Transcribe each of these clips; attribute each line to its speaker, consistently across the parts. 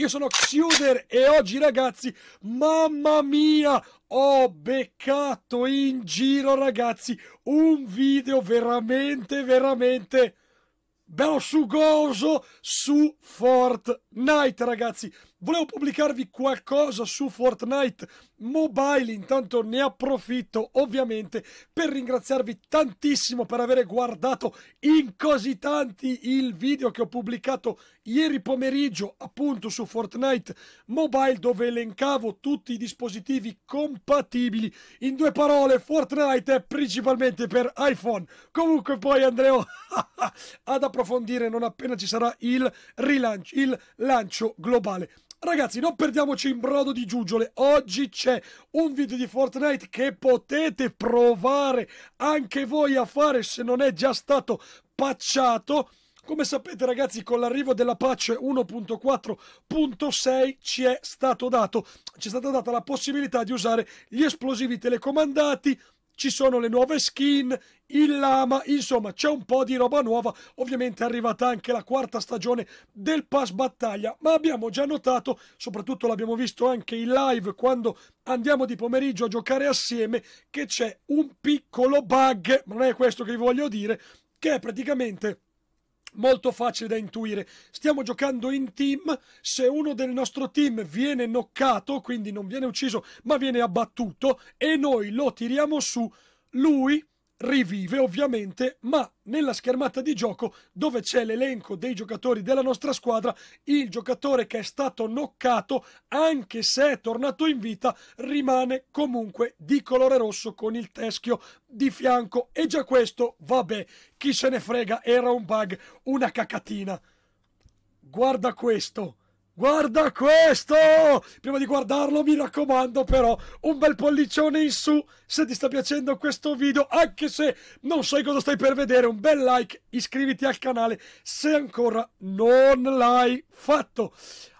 Speaker 1: Io sono Xuder e oggi ragazzi, mamma mia, ho beccato in giro ragazzi un video veramente, veramente bello sugoso su Fortnite ragazzi volevo pubblicarvi qualcosa su Fortnite Mobile, intanto ne approfitto ovviamente per ringraziarvi tantissimo per aver guardato in così tanti il video che ho pubblicato ieri pomeriggio appunto su Fortnite Mobile dove elencavo tutti i dispositivi compatibili. In due parole, Fortnite è principalmente per iPhone. Comunque poi andremo ad approfondire non appena ci sarà il rilancio, il lancio globale. Ragazzi, non perdiamoci in brodo di giugiole. Oggi c'è un video di Fortnite che potete provare anche voi a fare se non è già stato patchato. Come sapete ragazzi con l'arrivo della patch 1.4.6 ci è stato dato, ci è stata data la possibilità di usare gli esplosivi telecomandati ci sono le nuove skin, il lama, insomma c'è un po' di roba nuova, ovviamente è arrivata anche la quarta stagione del pass battaglia, ma abbiamo già notato, soprattutto l'abbiamo visto anche in live quando andiamo di pomeriggio a giocare assieme, che c'è un piccolo bug, ma non è questo che vi voglio dire, che è praticamente molto facile da intuire. Stiamo giocando in team, se uno del nostro team viene knoccato, quindi non viene ucciso, ma viene abbattuto e noi lo tiriamo su, lui rivive ovviamente, ma nella schermata di gioco dove c'è l'elenco dei giocatori della nostra squadra, il giocatore che è stato noccato, anche se è tornato in vita, rimane comunque di colore rosso con il teschio di fianco. E già questo, vabbè, chi se ne frega, era un bug, una cacatina. Guarda questo guarda questo! Prima di guardarlo, mi raccomando, però, un bel pollicione in su se ti sta piacendo questo video, anche se non sai cosa stai per vedere, un bel like, iscriviti al canale se ancora non l'hai fatto.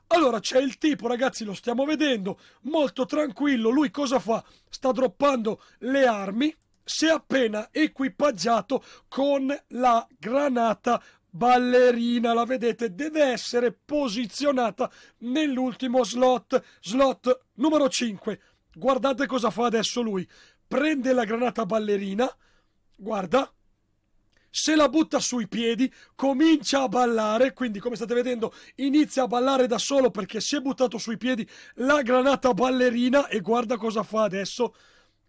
Speaker 1: Allora c'è il tipo, ragazzi, lo stiamo vedendo, molto tranquillo, lui cosa fa? Sta droppando le armi, si è appena equipaggiato con la granata ballerina, la vedete, deve essere posizionata nell'ultimo slot, slot numero 5. Guardate cosa fa adesso lui. Prende la granata ballerina, guarda, se la butta sui piedi, comincia a ballare, quindi come state vedendo inizia a ballare da solo perché si è buttato sui piedi la granata ballerina e guarda cosa fa adesso.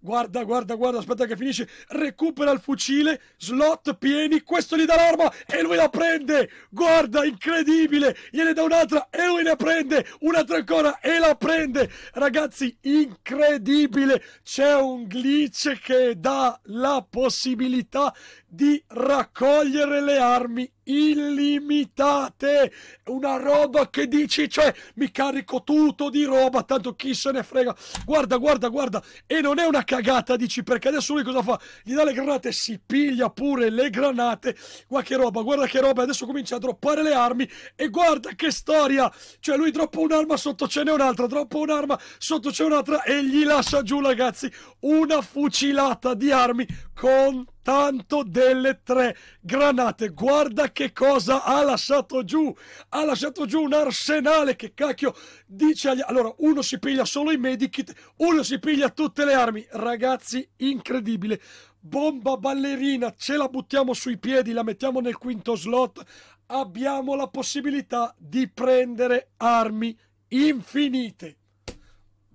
Speaker 1: Guarda, guarda, guarda, aspetta che finisce. Recupera il fucile, slot pieni, questo gli dà l'arma e lui la prende. Guarda, incredibile. Gliene dà un'altra e lui ne prende. Un'altra ancora e la prende. Ragazzi, incredibile. C'è un glitch che dà la possibilità di raccogliere le armi illimitate. Una roba che dici, cioè, mi carico tutto di roba, tanto chi se ne frega. Guarda, guarda, guarda. E non è una cagata, dici, perché adesso lui cosa fa? Gli dà le granate, si piglia pure le granate. Guarda che roba, guarda che roba. Adesso comincia a droppare le armi e guarda che storia. Cioè, lui droppa un'arma, sotto ce n'è un'altra, droppa un'arma, sotto c'è un'altra e gli lascia giù, ragazzi, una fucilata di armi con tanto delle tre granate. Guarda che cosa ha lasciato giù! Ha lasciato giù un arsenale che cacchio dice agli... Allora, uno si piglia solo i medikit, uno si piglia tutte le armi. Ragazzi, incredibile. Bomba ballerina, ce la buttiamo sui piedi, la mettiamo nel quinto slot. Abbiamo la possibilità di prendere armi infinite.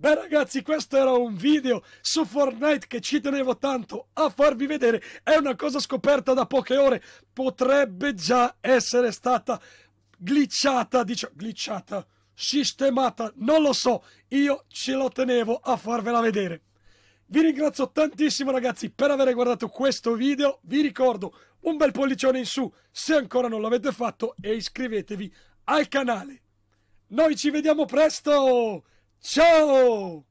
Speaker 1: Beh ragazzi, questo era un video su Fortnite che ci tenevo tanto a farvi vedere. È una cosa scoperta da poche ore. Potrebbe già essere stata glitchata, diciamo, glitchata, sistemata, non lo so. Io ce lo tenevo a farvela vedere. Vi ringrazio tantissimo ragazzi per aver guardato questo video, vi ricordo un bel pollicione in su se ancora non l'avete fatto e iscrivetevi al canale. Noi ci vediamo presto! Show!